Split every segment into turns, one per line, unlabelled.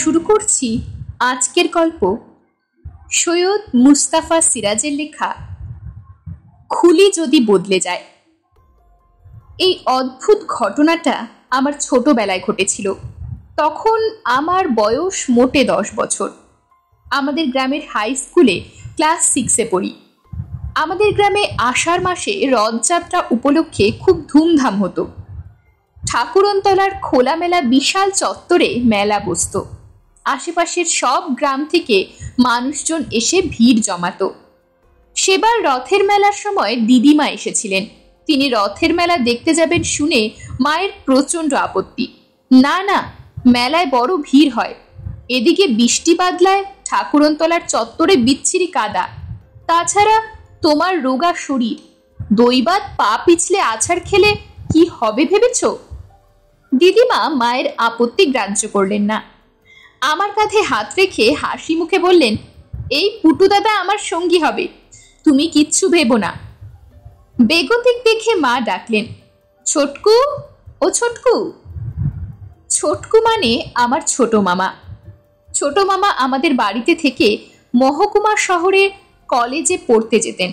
শুরু করছি আজকের গল্প সৈয়দ মুস্তাফা সিরাজের লেখা খুলি যদি বদলে যায় এই অদ্ভুত ঘটনাটা আমার ছোটবেলায় ঘটেছিল তখন আমার বয়স মোটে দশ বছর আমাদের গ্রামের হাই স্কুলে ক্লাস সিক্সে পড়ি আমাদের গ্রামে আষাঢ় মাসে রথযাত্রা উপলক্ষে খুব ধুমধাম হতো ঠাকুরনতলার খোলামেলা বিশাল চত্বরে মেলা বসত আশেপাশের সব গ্রাম থেকে মানুষজন এসে ভিড় জমাত সেবার রথের মেলার সময় দিদিমা এসেছিলেন তিনি রথের মেলা দেখতে যাবেন শুনে মায়ের প্রচণ্ড আপত্তি না না মেলায় বড় ভিড় হয় এদিকে বৃষ্টি বাদলায় ঠাকুরনতলার চত্বরে বিচ্ছিরি কাদা তাছাড়া তোমার রোগা শরীর দৈবাত পা পিছলে আছাড় খেলে কি হবে ভেবেছ দিদিমা মায়ের আপত্তি গ্রাহ্য করলেন না আমার কাঁধে হাত রেখে হাসি মুখে বললেন এই পুটু দাদা আমার সঙ্গী হবে তুমি কিচ্ছু ভেবো না বেগতিক দেখে মা ডাকলেন ছোটকু ও ছোটকু ছোটকু মানে আমার ছোট মামা ছোট মামা আমাদের বাড়িতে থেকে মহকুমা শহরের কলেজে পড়তে যেতেন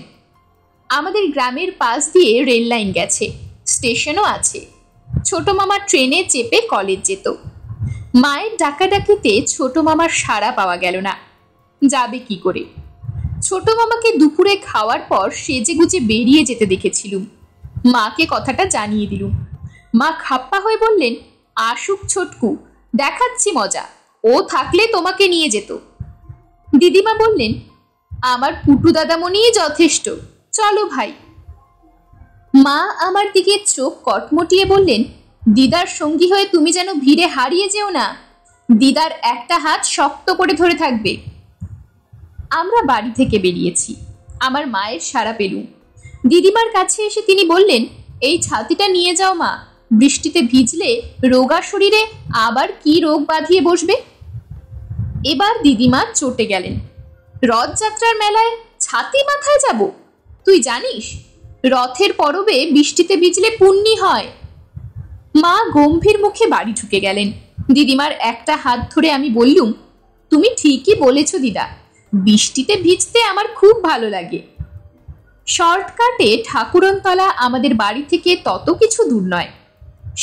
আমাদের গ্রামের পাশ দিয়ে রেল লাইন গেছে স্টেশনও আছে ছোট মামা ট্রেনে চেপে কলেজ যেত মায়ের ডাকাডাকিতে ছোট মামার সাড়া পাওয়া গেল না যাবে কি করে ছোট মামাকে দুপুরে খাওয়ার পর সেজে গুজে বেরিয়ে যেতে দেখেছিলুম মাকে কথাটা জানিয়ে দিলুম মা খাপ্পা হয়ে বললেন আসুক ছোটকু দেখাচ্ছি মজা ও থাকলে তোমাকে নিয়ে যেত দিদিমা বললেন আমার পুটু দাদামণি যথেষ্ট চলো ভাই মা আমার দিকে চোখ কটমটিয়ে বললেন দিদার সঙ্গী হয়ে তুমি যেন ভিড়ে হারিয়ে যেও না দিদার একটা হাত শক্ত করে ধরে থাকবে আমরা বাড়ি থেকে বেরিয়েছি আমার মায়ের সারা পেলু দিদিমার কাছে এসে তিনি বললেন এই ছাতিটা নিয়ে যাও মা বৃষ্টিতে ভিজলে রোগা শরীরে আবার কি রোগ বাঁধিয়ে বসবে এবার দিদিমা চটে গেলেন রথযাত্রার মেলায় ছাতি মাথায় যাব তুই জানিস রথের পরবে বৃষ্টিতে ভিজলে পুণ্যি হয় মা গম্ভীর মুখে বাড়ি ঢুকে গেলেন দিদিমার একটা হাত ধরে আমি বললুম তুমি ঠিকই বলেছ দিদা বৃষ্টিতে ভিজতে আমার খুব ভালো লাগে শর্টকাটে ঠাকুরনতলা আমাদের বাড়ি থেকে তত কিছু দূর নয়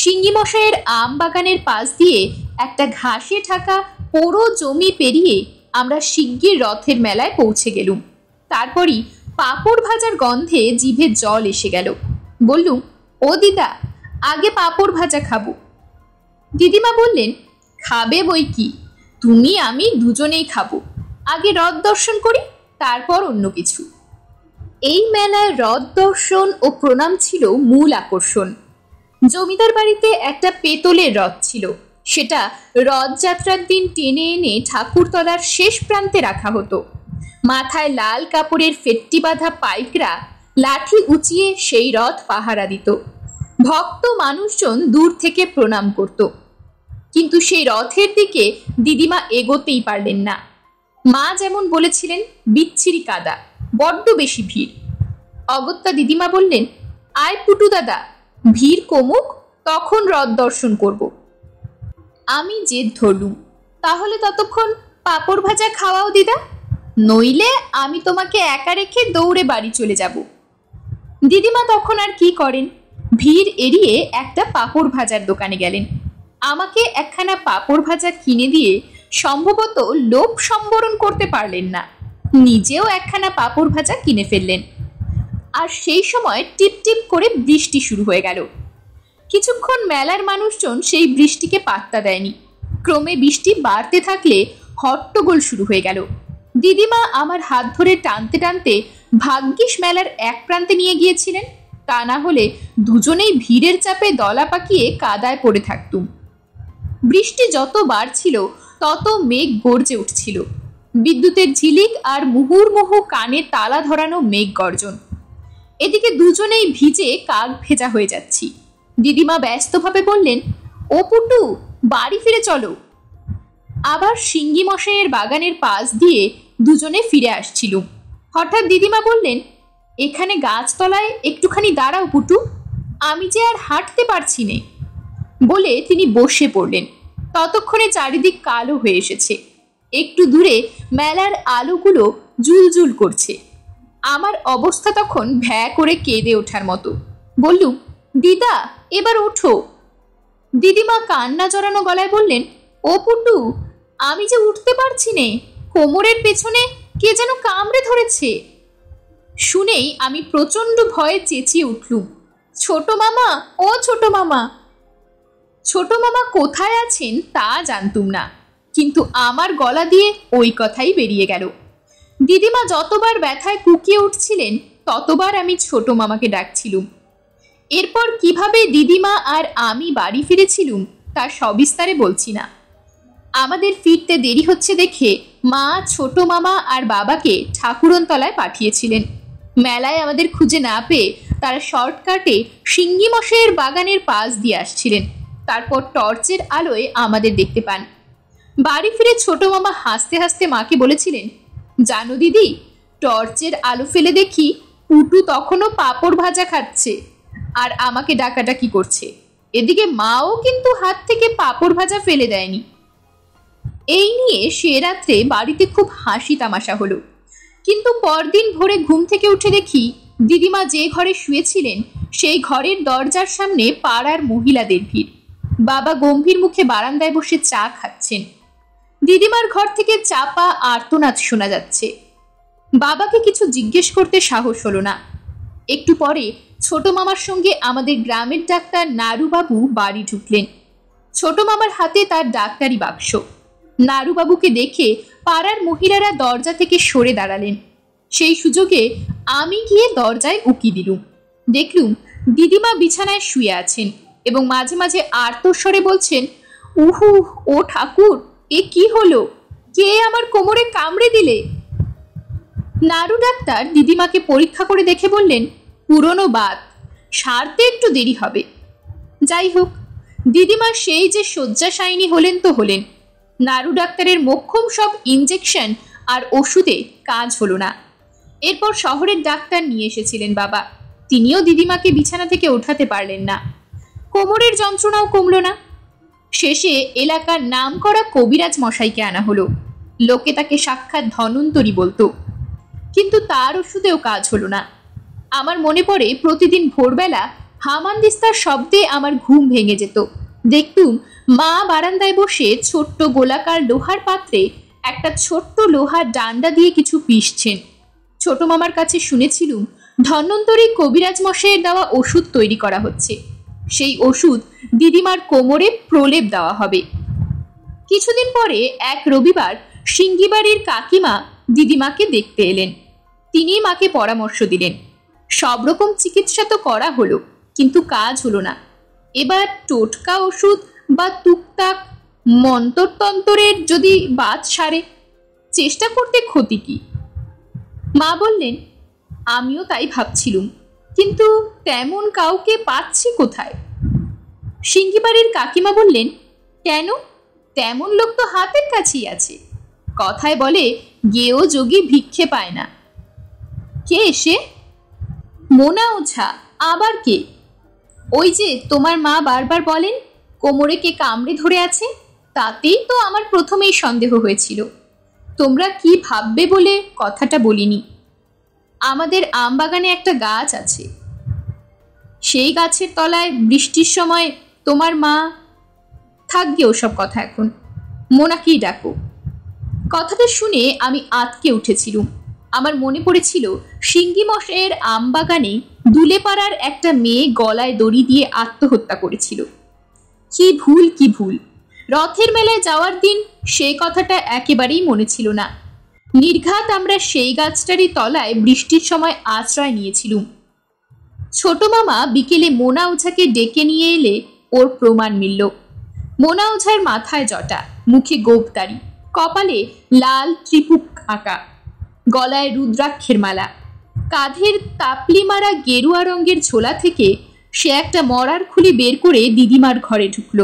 সিঙ্গি মশাইয়ের আম বাগানের পাশ দিয়ে একটা ঘাসে ঢাকা পোড়ো জমি পেরিয়ে আমরা শিগগির রথের মেলায় পৌঁছে গেলুম তারপরই পাপড় ভাজার গন্ধে জিভে জল এসে গেল বললুম ও দিদা আগে পাঁপড় ভাজা খাবো দিদিমা বললেন খাবে বই কি তুমি আমি দুজনেই খাবো আগে রথ দর্শন করি তারপর অন্য কিছু এই মেলায় রথ দর্শন ও প্রণাম ছিল মূল আকর্ষণ জমিদার বাড়িতে একটা পেতলের রথ ছিল সেটা রথযাত্রার দিন টেনে এনে ঠাকুরতলার শেষ প্রান্তে রাখা হতো মাথায় লাল কাপড়ের ফেট্টি বাঁধা পাইকরা লাঠি উঁচিয়ে সেই রথ পাহারা দিত ভক্ত মানুষজন দূর থেকে প্রণাম করত কিন্তু সেই রথের দিকে দিদিমা এগোতেই পারলেন না মা যেমন বলেছিলেন বিচ্ছিরি কাদা বড্ড বেশি ভিড় অগত্যা দিদিমা বললেন আয় পুটু দাদা ভিড় কমুক তখন রথ দর্শন করব আমি যে ধরলুম তাহলে ততক্ষণ পাঁপড় ভাজা খাওয়াও দিদা নইলে আমি তোমাকে একা রেখে দৌড়ে বাড়ি চলে যাব দিদিমা তখন আর কি করেন ভিড় এড়িয়ে একটা পাঁপড় ভাজার দোকানে গেলেন আমাকে একখানা পাঁপড় ভাজা কিনে দিয়ে সম্ভবত লোভ সম্বরণ করতে পারলেন না নিজেও একখানা পাঁপড় ভাজা কিনে ফেললেন আর সেই সময় টিপটিপ করে বৃষ্টি শুরু হয়ে গেল কিছুক্ষণ মেলার মানুষজন সেই বৃষ্টিকে পাত্তা দেয়নি ক্রমে বৃষ্টি বাড়তে থাকলে হট্টগোল শুরু হয়ে গেল দিদিমা আমার হাত ধরে টানতে টানতে ভাগ্যিস মেলার এক প্রান্তে নিয়ে গিয়েছিলেন তা না হলে দুজনেই ভিড়ের চাপে দলা পাকিয়ে কাদায় পড়ে থাকতুম বৃষ্টি যত বাড়ছিল তত মেঘ গর্জে উঠছিল বিদ্যুতের ঝিলিক আর মুহুর্মুহু কানে তালা ধরানো মেঘ গর্জন এদিকে দুজনেই ভিজে কাক ভেজা হয়ে যাচ্ছি দিদিমা ব্যস্তভাবে বললেন ও পুটু বাড়ি ফিরে চলো আবার সিঙ্গি মশাইয়ের বাগানের পাশ দিয়ে দুজনে ফিরে আসছিল হঠাৎ দিদিমা বললেন এখানে গাছতলায় একটুখানি দাঁড়াও পুটু আমি যে আর হাঁটতে পারছি নে বলে তিনি বসে পড়লেন ততক্ষণে চারিদিক কালো হয়ে এসেছে একটু দূরে মেলার আলোগুলো জুলজুল করছে আমার অবস্থা তখন ভ্যা করে কেঁদে ওঠার মতো বললু দিদা এবার ওঠো দিদিমা কান্না জড়ানো গলায় বললেন ও পুটু আমি যে উঠতে পারছি নে কোমরের পেছনে কে যেন কামড়ে ধরেছে শুনেই আমি প্রচণ্ড ভয়ে চেঁচিয়ে উঠলুম ছোট মামা ও ছোট মামা ছোট মামা কোথায় আছেন তা জানতুম না কিন্তু আমার গলা দিয়ে ওই কথাই বেরিয়ে গেল দিদিমা যতবার ব্যথায় কুকিয়ে উঠছিলেন ততবার আমি ছোট মামাকে ডাকছিলুম এরপর কিভাবে দিদিমা আর আমি বাড়ি ফিরেছিলুম তার সবিস্তারে বলছি না আমাদের ফিরতে দেরি হচ্ছে দেখে মা ছোট মামা আর বাবাকে ঠাকুরনতলায় পাঠিয়েছিলেন মেলায় আমাদের খুঁজে না পেয়ে তারা শর্টকাটে সিঙ্গি মশাইয়ের বাগানের পাশ দিয়ে আসছিলেন তারপর টর্চের আলোয় আমাদের দেখতে পান বাড়ি ফিরে ছোট মামা হাসতে হাসতে মাকে বলেছিলেন জানো দিদি টর্চের আলো ফেলে দেখি উটু তখনও পাঁপড় ভাজা খাচ্ছে আর আমাকে ডাকাডাকি করছে এদিকে মাও কিন্তু হাত থেকে পাঁপড় ভাজা ফেলে দেয়নি এই নিয়ে সে রাত্রে বাড়িতে খুব হাসি তামাশা হলো কিন্তু পরদিন ভোরে ঘুম থেকে উঠে দেখি দিদিমা যে ঘরে শুয়েছিলেন সেই ঘরের দরজার সামনে পাড়ার মহিলাদের ভিড় বাবা গম্ভীর মুখে বারান্দায় বসে চা খাচ্ছেন দিদিমার ঘর থেকে চাপা আর্তনাদ শোনা যাচ্ছে বাবাকে কিছু জিজ্ঞেস করতে সাহস হলো না একটু পরে ছোট মামার সঙ্গে আমাদের গ্রামের ডাক্তার নারুবাবু বাড়ি ঢুকলেন ছোট মামার হাতে তার ডাক্তারি বাক্স নারুবাবুকে দেখে পাড়ার মহিলারা দরজা থেকে সরে দাঁড়ালেন সেই সুযোগে আমি গিয়ে দরজায় উকি দিলুম দেখলুম দিদিমা বিছানায় শুয়ে আছেন এবং মাঝে মাঝে আর্তস্বরে বলছেন উহু ও ঠাকুর এ কি হলো কে আমার কোমরে কামড়ে দিলে নারু ডাক্তার দিদিমাকে পরীক্ষা করে দেখে বললেন পুরনো বাত সারতে একটু দেরি হবে যাই হোক দিদিমা সেই যে শয্যাশায়িনী হলেন তো হলেন নারু ডাক্তারের মোক্ষম সব ইঞ্জেকশন আর ওষুধে কাজ হলো না এরপর শহরের ডাক্তার নিয়ে এসেছিলেন বাবা তিনিও দিদিমাকে বিছানা থেকে ওঠাতে পারলেন না কোমরের যন্ত্রণাও কমল না শেষে এলাকার নাম করা কবিরাজ মশাইকে আনা হলো লোকে তাকে সাক্ষাৎ ধনন্তরী বলতো কিন্তু তার ওষুধেও কাজ হলো না আমার মনে পড়ে প্রতিদিন ভোরবেলা দিস্তার শব্দে আমার ঘুম ভেঙে যেত দেখলুম মা বারান্দায় বসে ছোট্ট গোলাকার লোহার পাত্রে একটা ছোট্ট লোহার ডান্ডা দিয়ে কিছু পিষছেন ছোট মামার কাছে শুনেছিলুম ধন্যন্তরী কবিরাজ মশাইয়ের দেওয়া ওষুধ তৈরি করা হচ্ছে সেই ওষুধ দিদিমার কোমরে প্রলেপ দেওয়া হবে কিছুদিন পরে এক রবিবার সিঙ্গিবাড়ির কাকিমা দিদিমাকে দেখতে এলেন তিনি মাকে পরামর্শ দিলেন সব রকম চিকিৎসা তো করা হলো কিন্তু কাজ হলো না এবার টোটকা ওষুধ বা তুকতাক মন্তরতন্ত্রের যদি বাদ সারে চেষ্টা করতে ক্ষতি কি মা বললেন আমিও তাই ভাবছিলুম কিন্তু তেমন কাউকে পাচ্ছি কোথায় সিঙ্গিবাড়ির কাকিমা বললেন কেন তেমন লোক তো হাতের কাছেই আছে কথায় বলে গেও যোগী ভিক্ষে পায় না কে এসে মোনা ওঝা আবার কে ওই যে তোমার মা বারবার বলেন কোমরে কে কামড়ে ধরে আছে তাতেই তো আমার প্রথমেই সন্দেহ হয়েছিল তোমরা কি ভাববে বলে কথাটা বলিনি আমাদের আম বাগানে একটা গাছ আছে সেই গাছের তলায় বৃষ্টির সময় তোমার মা থাকবে ওসব কথা এখন মোনাকেই ডাকো কথাটা শুনে আমি আতকে উঠেছিলুম আমার মনে পড়েছিল সিঙ্গি মশের আমবাগানে দুলেপাড়ার একটা মেয়ে গলায় দড়ি দিয়ে আত্মহত্যা করেছিল কি ভুল কি ভুল রথের মেলায় যাওয়ার দিন সেই কথাটা একেবারেই মনে ছিল না নির্ঘাত আমরা সেই গাছটারই তলায় বৃষ্টির সময় আশ্রয় নিয়েছিলুম ছোট মামা বিকেলে মোনা ওঝাকে ডেকে নিয়ে এলে ওর প্রমাণ মিলল মোনা ওঝার মাথায় জটা মুখে গোপ কপালে লাল ত্রিপুক আঁকা গলায় রুদ্রাক্ষের মালা কাঁধের তাপলি মারা গেরুয়া রঙের ছোলা থেকে সে একটা মরার খুলি বের করে দিদিমার ঘরে ঢুকল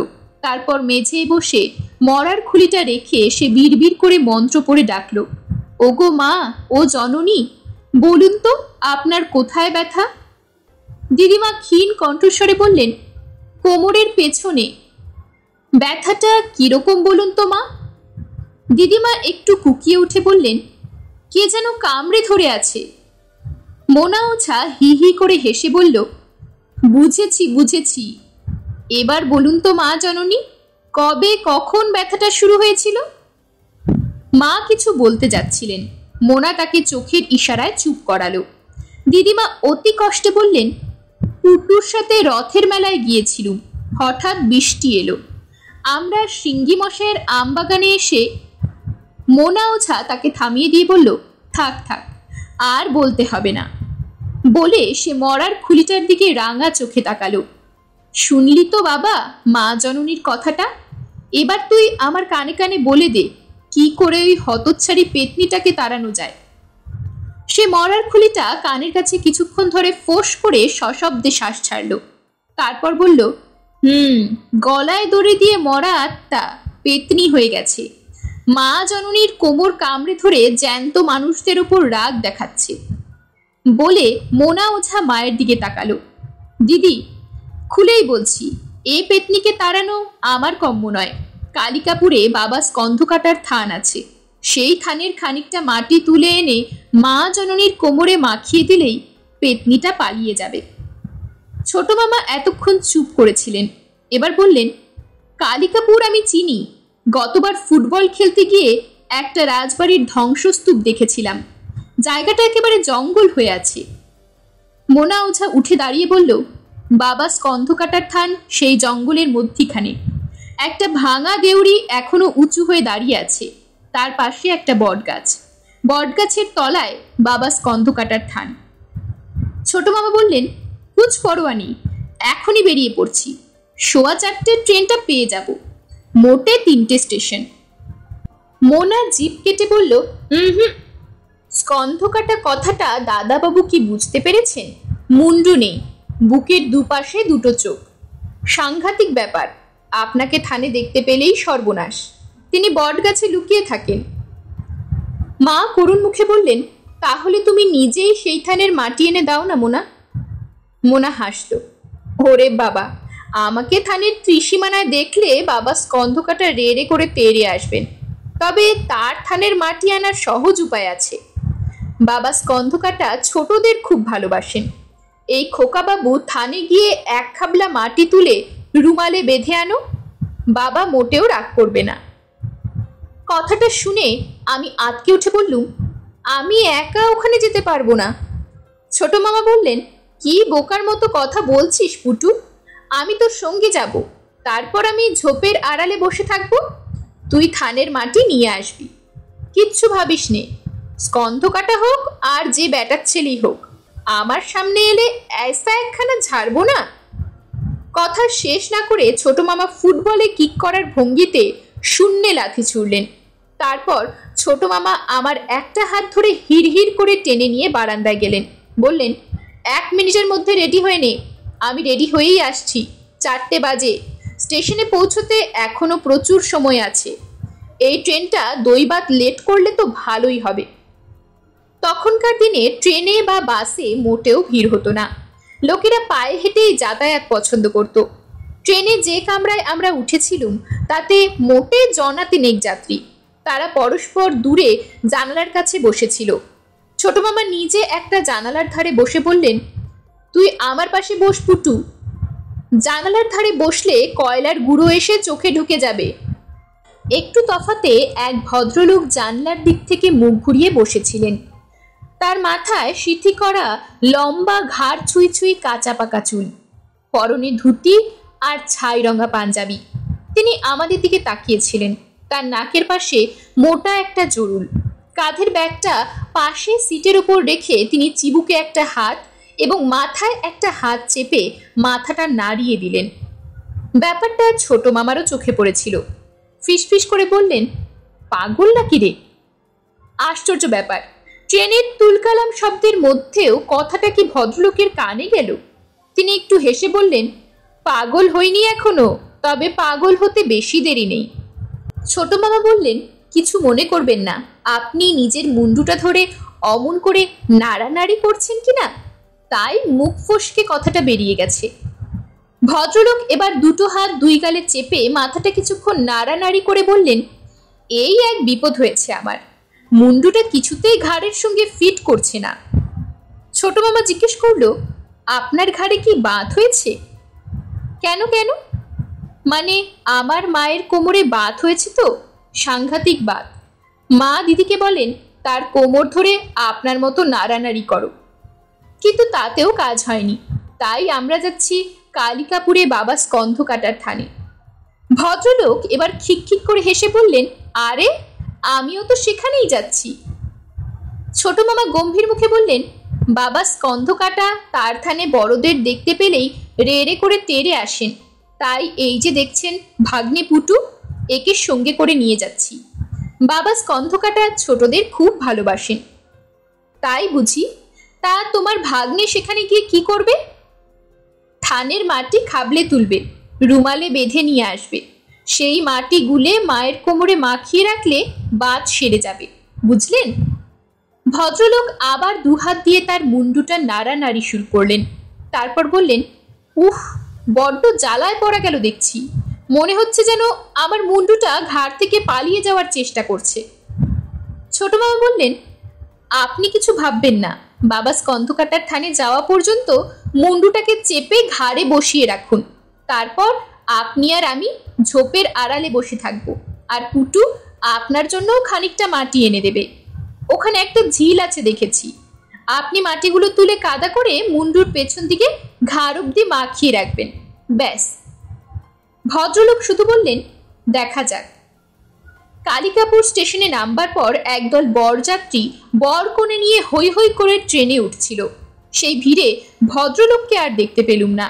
তারপর মেঝে বসে মরার খুলিটা রেখে সে বিড়বিড় করে মন্ত্র পড়ে ডাকল ওগো মা ও জননী বলুন তো আপনার কোথায় ব্যথা দিদিমা ক্ষীণ কণ্ঠস্বরে বললেন কোমরের পেছনে ব্যথাটা কীরকম বলুন তো মা দিদিমা একটু কুকিয়ে উঠে বললেন কে যেন কামড়ে ধরে আছে মোনা ওছা হি হি করে হেসে বলল বুঝেছি বুঝেছি এবার বলুন তো মা জননী কবে কখন ব্যথাটা শুরু হয়েছিল মা কিছু বলতে যাচ্ছিলেন মোনা তাকে চোখের ইশারায় চুপ করালো দিদিমা অতি কষ্টে বললেন টুটুর সাথে রথের মেলায় গিয়েছিলুম হঠাৎ বৃষ্টি এলো আমরা সিঙ্গি মশাইয়ের আমবাগানে এসে মোনা ওঝা তাকে থামিয়ে দিয়ে বলল থাক থাক আর বলতে হবে না বলে সে মরার খুলিটার দিকে রাঙা চোখে তাকালো শুনলি তো বাবা মা জননীর কথাটা এবার তুই আমার কানে কানে বলে দে কি করে ওই হতচ্ছাড়ি পেতনিটাকে তাড়ানো যায় সে মরার খুলিটা কানের কাছে কিছুক্ষণ ধরে ফোঁস করে সশব্দে শ্বাস ছাড়ল তারপর বলল হুম গলায় দড়ি দিয়ে মরা আত্মা পেতনি হয়ে গেছে মা জননীর কোমর কামড়ে ধরে জ্যান্ত মানুষদের ওপর রাগ দেখাচ্ছে বলে মোনা ওঝা মায়ের দিকে তাকালো দিদি খুলেই বলছি এ পেতনিকে তাড়ানো আমার কম্য নয় কালিকাপুরে বাবা স্কন্ধকাটার থান আছে সেই থানের খানিকটা মাটি তুলে এনে মা জননীর কোমরে মাখিয়ে দিলেই পেতনিটা পালিয়ে যাবে ছোট মামা এতক্ষণ চুপ করেছিলেন এবার বললেন কালিকাপুর আমি চিনি গতবার ফুটবল খেলতে গিয়ে একটা রাজবাড়ির ধ্বংসস্তূপ দেখেছিলাম জায়গাটা একেবারে জঙ্গল হয়ে আছে মোনা ওঝা উঠে দাঁড়িয়ে বলল বাবা স্কন্ধ কাটার থান সেই জঙ্গলের মধ্যিখানে একটা ভাঙা দেউড়ি এখনো উঁচু হয়ে দাঁড়িয়ে আছে তার পাশে একটা বটগাছ বটগাছের তলায় বাবা স্কন্ধ কাটার থান ছোট মামা বললেন কুচ পরোয়া নেই এখনই বেরিয়ে পড়ছি সোয়া চারটের ট্রেনটা পেয়ে যাবো মোটে তিনটে স্টেশন মোনা জিপ কেটে বলল হুম স্কন্ধ কাটা কথাটা দাদাবাবু কি বুঝতে পেরেছেন মুন্ডু নেই বুকের দুপাশে দুটো চোখ সাংঘাতিক ব্যাপার আপনাকে থানে দেখতে পেলেই সর্বনাশ তিনি বটগাছে লুকিয়ে থাকেন মা করুণ মুখে বললেন তাহলে তুমি নিজেই সেই থানের মাটি এনে দাও না মোনা মোনা হাসল ওরে বাবা আমাকে থানের ত্রিসীমানায় দেখলে বাবা স্কন্ধকাটা রেড়ে করে তেড়ে আসবেন তবে তার থানের মাটি আনার সহজ উপায় আছে বাবা স্কন্ধকাটা ছোটদের খুব ভালোবাসেন এই খোকাবাবু থানে গিয়ে এক খাবলা মাটি তুলে রুমালে বেঁধে আনো বাবা মোটেও রাগ করবে না কথাটা শুনে আমি আতকে উঠে বললুম আমি একা ওখানে যেতে পারবো না ছোট মামা বললেন কি বোকার মতো কথা বলছিস পুটু আমি তোর সঙ্গে যাব তারপর আমি ঝোপের আড়ালে বসে থাকব তুই থানের মাটি নিয়ে আসবি কিচ্ছু ভাবিস নে স্কন্ধ কাটা হোক আর যে ব্যাটার ছেলেই হোক আমার সামনে এলে এসা একখানা ঝাড়ব না কথা শেষ না করে ছোট মামা ফুটবলে কিক করার ভঙ্গিতে শূন্যে লাথি ছুড়লেন তারপর ছোট মামা আমার একটা হাত ধরে হিড়হিড় করে টেনে নিয়ে বারান্দায় গেলেন বললেন এক মিনিটের মধ্যে রেডি হয়ে নে আমি রেডি হয়েই আসছি চারটে বাজে স্টেশনে পৌঁছতে এখনও প্রচুর সময় আছে এই ট্রেনটা দৈবাত লেট করলে তো ভালোই হবে তখনকার দিনে ট্রেনে বা বাসে মোটেও ভিড় হতো না লোকেরা পায়ে হেঁটেই যাতায়াত পছন্দ করত ট্রেনে যে কামরায় আমরা উঠেছিলুম তাতে মোটে জনাতে নেক যাত্রী তারা পরস্পর দূরে জানালার কাছে বসেছিল ছোট মামা নিজে একটা জানালার ধারে বসে বললেন তুই আমার পাশে বস পুটু জানালার ধারে বসলে কয়লার গুঁড়ো এসে চোখে ঢুকে যাবে একটু তফাতে এক ভদ্রলোক জানলার দিক থেকে মুখ ঘুরিয়ে বসেছিলেন তার মাথায় সিথি করা লম্বা ঘাড় ছুঁই ছুঁই কাঁচা পাকা চুল পরনে ধুতি আর ছাই রঙা পাঞ্জাবি তিনি আমাদের দিকে তাকিয়েছিলেন তার নাকের পাশে মোটা একটা জরুল কাঁধের ব্যাগটা পাশে সিটের উপর রেখে তিনি চিবুকে একটা হাত এবং মাথায় একটা হাত চেপে মাথাটা নাড়িয়ে দিলেন ব্যাপারটা ছোট মামারও চোখে পড়েছিল ফিসফিস করে বললেন পাগল নাকি রে আশ্চর্য ব্যাপার ট্রেনের তুলকালাম শব্দের মধ্যেও কথাটা কি ভদ্রলোকের কানে গেল তিনি একটু হেসে বললেন পাগল হইনি এখনো তবে পাগল হতে বেশি দেরি নেই ছোট মামা বললেন কিছু মনে করবেন না আপনি নিজের মুন্ডুটা ধরে অমন করে নাড়ানাড়ি করছেন কি না তাই মুখ ফসকে কথাটা বেরিয়ে গেছে ভদ্রলোক এবার দুটো হাত দুই গালে চেপে মাথাটা কিছুক্ষণ নাড়ানাড়ি করে বললেন এই এক বিপদ হয়েছে আমার মুন্ডুটা কিছুতেই ঘাড়ের সঙ্গে ফিট করছে না ছোট মামা জিজ্ঞেস করলো আপনার ঘাড়ে কি বাঁধ হয়েছে কেন কেন মানে আমার মায়ের কোমরে বাঁধ হয়েছে তো সাংঘাতিক বাত মা দিদিকে বলেন তার কোমর ধরে আপনার মতো নাড়ানাড়ি করো কিন্তু তাতেও কাজ হয়নি তাই আমরা যাচ্ছি কালিকাপুরে বাবা স্কন্ধ কাটার থানে ভদ্রলোক এবার খিকখিক করে হেসে বললেন আরে আমিও তো সেখানেই যাচ্ছি ছোট মামা গম্ভীর মুখে বললেন বাবা স্কন্ধ কাটা তার থানে বড়দের দেখতে পেলেই রেড়ে করে তেড়ে আসেন তাই এই যে দেখছেন ভাগ্নে পুটু একে সঙ্গে করে নিয়ে যাচ্ছি বাবা স্কন্ধ কাটা ছোটদের খুব ভালোবাসেন তাই বুঝি তা তোমার ভাগ্নে সেখানে গিয়ে কি করবে থানের মাটি খাবলে তুলবে রুমালে বেঁধে নিয়ে আসবে সেই মাটি গুলে মায়ের কোমরে মাখিয়ে রাখলে বাদ সেরে যাবে বুঝলেন ভদ্রলোক আবার দুহাত দিয়ে তার মুন্ডুটা নাড়ি শুরু করলেন তারপর বললেন উহ বড্ড জ্বালায় পড়া গেল দেখছি মনে হচ্ছে যেন আমার মুন্ডুটা ঘাড় থেকে পালিয়ে যাওয়ার চেষ্টা করছে ছোট বললেন আপনি কিছু ভাববেন না বাবা স্কন্ধকাটার থানে যাওয়া পর্যন্ত মুন্ডুটাকে চেপে ঘাড়ে বসিয়ে রাখুন তারপর আপনি আর আমি ঝোপের আড়ালে বসে থাকব আর পুটু আপনার জন্যও খানিকটা মাটি এনে দেবে ওখানে একটা ঝিল আছে দেখেছি আপনি মাটিগুলো তুলে কাদা করে মুন্ডুর পেছন দিকে ঘাড় অব্দি মাখিয়ে রাখবেন ব্যাস ভদ্রলোক শুধু বললেন দেখা যাক কালিকাপুর স্টেশনে নামবার পর একদল বরযাত্রী বর কোণে নিয়ে হৈ হৈ করে ট্রেনে উঠছিল সেই ভিড়ে ভদ্রলোককে আর দেখতে পেলুম না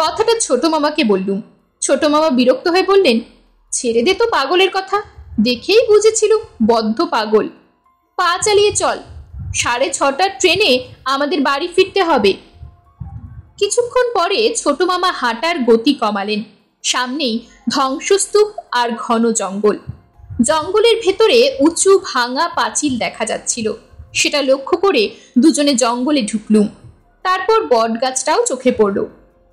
কথাটা ছোট মামাকে বললুম ছোট মামা বিরক্ত হয়ে বললেন ছেড়ে দে তো পাগলের কথা দেখেই বুঝেছিল বদ্ধ পাগল পা চালিয়ে চল সাড়ে ছটার ট্রেনে আমাদের বাড়ি ফিরতে হবে কিছুক্ষণ পরে ছোট মামা হাঁটার গতি কমালেন সামনেই ধ্বংসস্তূপ আর ঘন জঙ্গল জঙ্গলের ভেতরে উঁচু ভাঙা পাঁচিল দেখা যাচ্ছিল সেটা লক্ষ্য করে দুজনে জঙ্গলে ঢুকলুম তারপর বট গাছটাও চোখে পড়ল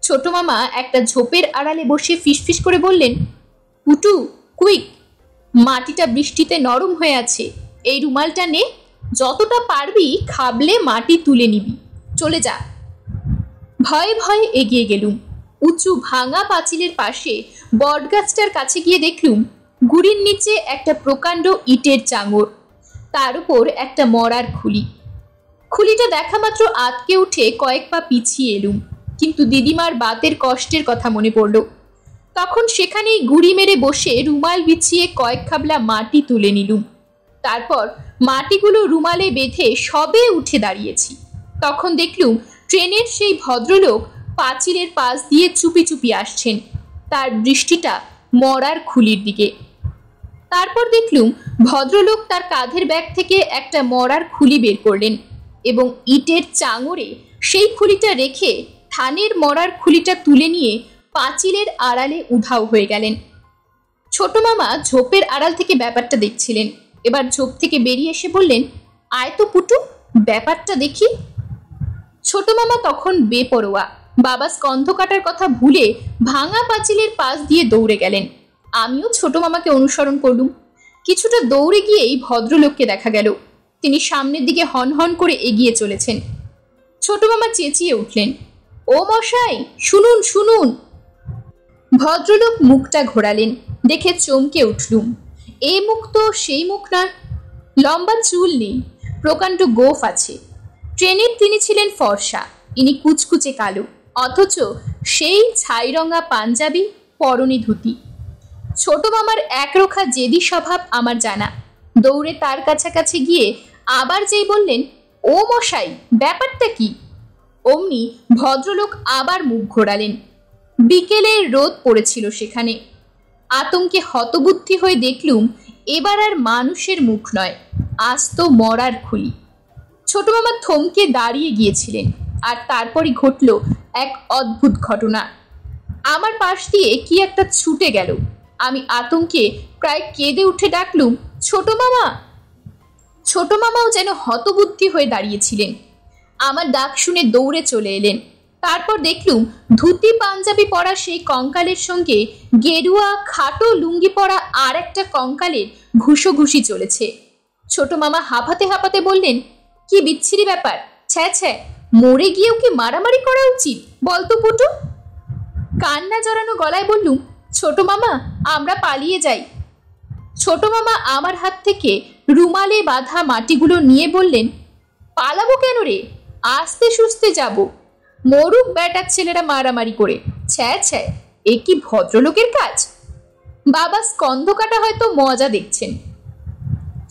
ছোট মামা একটা ঝোপের আড়ালে বসে ফিসফিস করে বললেন পুটু কুইক মাটিটা বৃষ্টিতে নরম হয়ে আছে এই রুমালটা নে যতটা পারবি খাবলে মাটি তুলে নিবি চলে যা ভয়ে ভয়ে এগিয়ে গেলুম উঁচু ভাঙা পাঁচিলের পাশে বটগাছটার কাছে গিয়ে দেখলুম গুড়ির নিচে একটা প্রকাণ্ড ইটের চাঙর তার উপর একটা মরার খুলি খুলিটা দেখা মাত্র আতকে উঠে কয়েক পা পিছিয়ে এলুম কিন্তু দিদিমার বাতের কষ্টের কথা মনে পড়ল তখন সেখানেই গুড়ি মেরে বসে রুমাল বিছিয়ে কয়েক খাবলা মাটি তুলে নিলুম তারপর মাটিগুলো রুমালে বেঁধে সবে উঠে দাঁড়িয়েছি তখন দেখলুম ট্রেনের সেই ভদ্রলোক পাঁচিলের পাশ দিয়ে চুপি চুপি আসছেন তার দৃষ্টিটা মরার খুলির দিকে তারপর দেখলুম ভদ্রলোক তার কাঁধের ব্যাগ থেকে একটা মরার খুলি বের করলেন এবং ইটের চাঙড়ে সেই খুলিটা রেখে থানের মরার খুলিটা তুলে নিয়ে পাঁচিলের আড়ালে উধাও হয়ে গেলেন ছোট মামা ঝোপের আড়াল থেকে ব্যাপারটা দেখছিলেন এবার ঝোপ থেকে বেরিয়ে এসে বললেন আয় তো পুটু ব্যাপারটা দেখি ছোট মামা তখন বেপরোয়া বাবা স্কন্ধ কাটার কথা ভুলে ভাঙা পাঁচিলের পাশ দিয়ে দৌড়ে গেলেন আমিও ছোট মামাকে অনুসরণ করলুম কিছুটা দৌড়ে গিয়েই ভদ্রলোককে দেখা গেল তিনি সামনের দিকে হন হন করে এগিয়ে চলেছেন ছোট মামা চেঁচিয়ে উঠলেন ও মশাই শুনুন শুনুন ভদ্রলোক মুখটা ঘোরালেন দেখে চমকে উঠলুম এ মুখ তো সেই মুখ নয় লম্বা চুল নেই প্রকাণ্ড গোফ আছে ট্রেনের তিনি ছিলেন ফর্সা ইনি কুচকুচে কালো অথচ সেই ছাইরঙা পাঞ্জাবি পরনে ধুতি ছোট মামার একরোখা জেদি স্বভাব আমার জানা দৌড়ে তার কাছাকাছি গিয়ে আবার যেই বললেন ও মশাই ব্যাপারটা কি অমনি ভদ্রলোক আবার মুখ ঘোরালেন বিকেলে রোদ পড়েছিল সেখানে আতঙ্কে হতবুদ্ধি হয়ে দেখলুম এবার আর মানুষের মুখ নয় আস্ত মরার খুলি ছোট মামা থমকে দাঁড়িয়ে গিয়েছিলেন আর তারপরই ঘটল এক অদ্ভুত ঘটনা আমার পাশ দিয়ে কি একটা ছুটে গেল আমি আতঙ্কে প্রায় কেঁদে উঠে ডাকলুম ছোট মামা ছোট মামাও যেন হতবুদ্ধি হয়ে দাঁড়িয়েছিলেন আমার ডাক শুনে দৌড়ে চলে এলেন তারপর দেখলুম ধুতি পাঞ্জাবি পরা সেই কঙ্কালের সঙ্গে গেরুয়া খাটো লুঙ্গি পরা আর একটা কঙ্কালের ঘুষো ঘুষি চলেছে ছোট মামা হাঁপাতে হাঁপাতে বললেন কি বিচ্ছিরি ব্যাপার ছ্যা ছ্যা মরে গিয়েও কি মারামারি করা উচিত বলতো পুটু কান্না জড়ানো গলায় বললুম ছোট মামা আমরা পালিয়ে যাই ছোট মামা আমার হাত থেকে রুমালে বাঁধা মাটিগুলো নিয়ে বললেন পালাবো কেন রে আস্তে সুস্তে যাব মরুক ব্যাটার ছেলেরা মারামারি করে ছ্যা ছ্যা এ কি ভদ্রলোকের কাজ বাবা স্কন্ধকাটা হয়তো মজা দেখছেন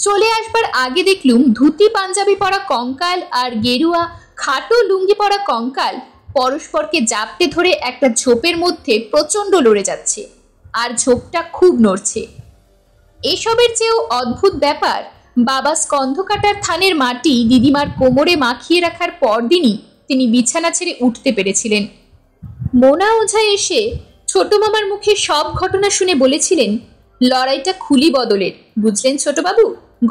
চলে আসবার আগে দেখলুম ধুতি পাঞ্জাবি পরা কঙ্কাল আর গেরুয়া খাটো লুঙ্গি পরা কঙ্কাল পরস্পরকে জাপটে ধরে একটা ঝোপের মধ্যে প্রচণ্ড লড়ে যাচ্ছে আর ঝোপটা খুব নড়ছে এসবের চেয়েও অদ্ভুত ব্যাপার বাবা স্কন্ধকাটার থানের মাটি দিদিমার কোমরে মাখিয়ে রাখার পরদিনই তিনি বিছানা ছেড়ে উঠতে পেরেছিলেন মোনা ওঝা এসে ছোট মামার মুখে সব ঘটনা শুনে বলেছিলেন লড়াইটা খুলি বদলের বুঝলেন ছোটবাবু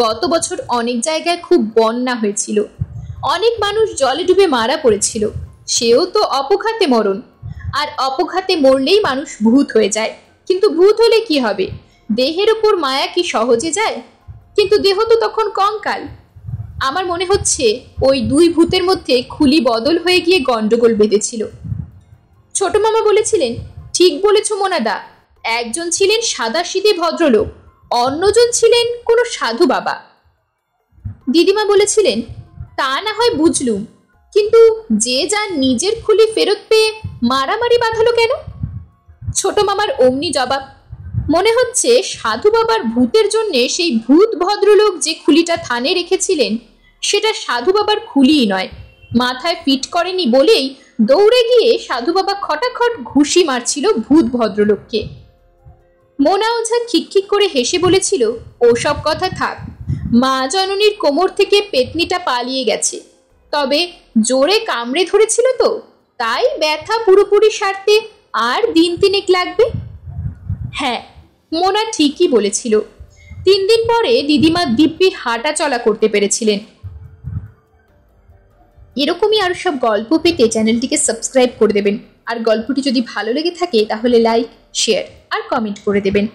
গত বছর অনেক জায়গায় খুব বন্যা হয়েছিল অনেক মানুষ জলে ডুবে মারা পড়েছিল সেও তো অপঘাতে মরণ আর অপঘাতে মরলেই মানুষ ভূত হয়ে যায় কিন্তু ভূত হলে কি হবে দেহের উপর মায়া কি সহজে যায় কিন্তু দেহ তো তখন কঙ্কাল আমার মনে হচ্ছে ওই দুই ভূতের মধ্যে খুলি বদল হয়ে গিয়ে গণ্ডগোল বেঁধেছিল ছোট মামা বলেছিলেন ঠিক বলেছ মোনাদা একজন ছিলেন সাদা শীতে ভদ্রলোক অন্যজন ছিলেন কোনো সাধু বাবা দিদিমা বলেছিলেন তা না হয় বুঝলুম কিন্তু যে যার নিজের খুলি ফেরত পেয়ে মারামারি বাঁধালো কেন ছোট মামার অমনি জবাব মনে হচ্ছে সাধু বাবার ভূতের জন্যে সেই ভূত ভদ্রলোক যে খুলিটা থানে রেখেছিলেন সেটা সাধু বাবার খুলিই নয় মাথায় ফিট করেনি বলেই দৌড়ে গিয়ে সাধু বাবা খটাখট ঘুষি মারছিল ভূত ভদ্রলোককে মোনা ওঝা খিকখিক করে হেসে বলেছিল ওসব কথা থাক মা জননীর কোমর থেকে পেতনিটা পালিয়ে গেছে তবে জোরে কামড়ে ধরেছিল তো তাই ব্যথা পুরোপুরি সারতে আর দিন তিনেক লাগবে হ্যাঁ মোনা ঠিকই বলেছিল তিন দিন পরে দিদিমা দিব্যি হাঁটা চলা করতে পেরেছিলেন এরকমই আর সব গল্প পেতে চ্যানেলটিকে সাবস্ক্রাইব করে দেবেন আর গল্পটি যদি ভালো লেগে থাকে তাহলে লাইক শেয়ার আর কমেন্ট করে দেবেন